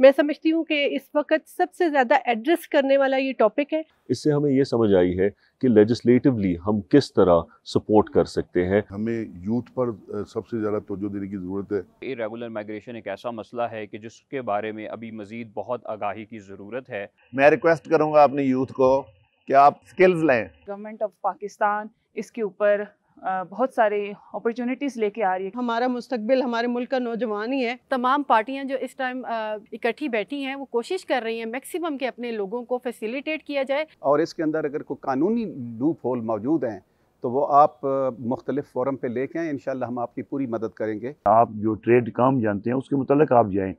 मैं समझती हूँ कि इस वक्त सबसे ज़्यादा एड्रेस करने वाला ये टॉपिक है इससे हमें ये समझ आई है कि लेजिस्लेटिवली हम किस तरह सपोर्ट कर सकते हैं हमें यूथ पर सबसे ज़्यादा तोजो देने की ज़रूरत है इरेगुलर माइग्रेशन एक ऐसा मसला है कि जिसके बारे में अभी मज़ीद बहुत आगाही की ज़रूरत है मैं रिक्वेस्ट करूँगा अपने यूथ को कि आप स्किल्स लें गवर्नमेंट ऑफ पाकिस्तान इसके ऊपर बहुत सारे अपॉर्चुनिटीज़ लेके आ रही है हमारा मुस्तबिल हमारे मुल्क का नौजवान ही है तमाम पार्टियां जो इस टाइम इकट्ठी बैठी हैं वो कोशिश कर रही हैं मैक्सिमम के अपने लोगों को फैसिलिटेट किया जाए और इसके अंदर अगर कोई कानूनी लूप होल मौजूद हैं तो वो आप मुख्तलिफ फोरम पे लेके आए इन हम आपकी पूरी मदद करेंगे आप जो ट्रेड काम जानते हैं उसके मुतल आप जाएँ